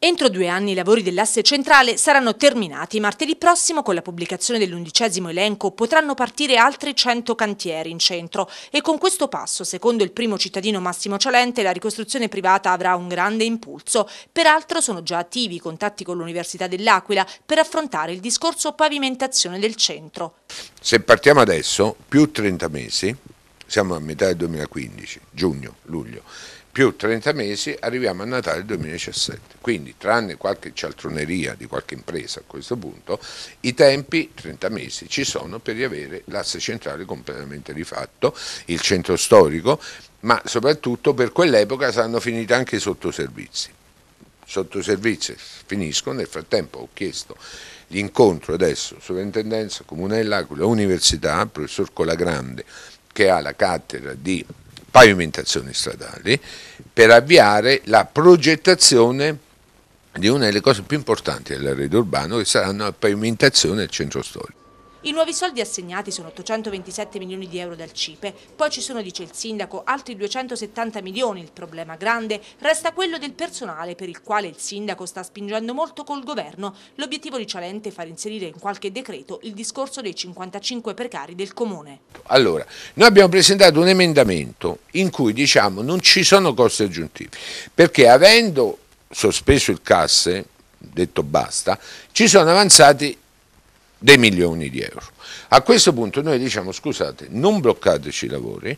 Entro due anni i lavori dell'asse centrale saranno terminati. Martedì prossimo, con la pubblicazione dell'undicesimo elenco, potranno partire altri 100 cantieri in centro e con questo passo, secondo il primo cittadino Massimo Cialente, la ricostruzione privata avrà un grande impulso. Peraltro sono già attivi i contatti con l'Università dell'Aquila per affrontare il discorso pavimentazione del centro. Se partiamo adesso, più 30 mesi, siamo a metà del 2015, giugno, luglio, più 30 mesi arriviamo a Natale 2017. Quindi, tranne qualche cialtroneria di qualche impresa a questo punto, i tempi, 30 mesi, ci sono per riavere l'asse centrale completamente rifatto, il centro storico, ma soprattutto per quell'epoca saranno finiti anche i sottoservizi. Sottoservizi finiscono, nel frattempo ho chiesto l'incontro adesso, sovrintendenza, Comune dell'Aquila, Università, professor Colagrande, che ha la cattedra di pavimentazioni stradali per avviare la progettazione di una delle cose più importanti dell'arredo urbano che saranno la pavimentazione del centro storico. I nuovi soldi assegnati sono 827 milioni di euro dal CIPE, poi ci sono, dice il sindaco, altri 270 milioni. Il problema grande resta quello del personale, per il quale il sindaco sta spingendo molto col governo. L'obiettivo di Cialente è far inserire in qualche decreto il discorso dei 55 precari del comune. Allora, noi abbiamo presentato un emendamento in cui diciamo non ci sono costi aggiuntivi, perché avendo sospeso il casse, detto basta, ci sono avanzati dei milioni di euro. A questo punto noi diciamo scusate, non bloccateci i lavori,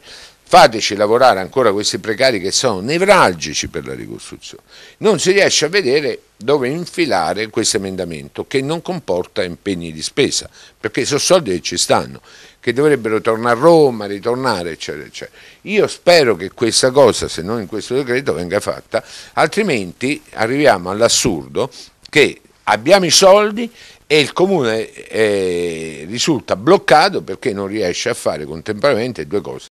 fateci lavorare ancora questi precari che sono nevralgici per la ricostruzione. Non si riesce a vedere dove infilare questo emendamento che non comporta impegni di spesa, perché sono soldi che ci stanno, che dovrebbero tornare a Roma, ritornare, eccetera, eccetera. Io spero che questa cosa, se non in questo decreto, venga fatta, altrimenti arriviamo all'assurdo che abbiamo i soldi e il comune eh, risulta bloccato perché non riesce a fare contemporaneamente due cose.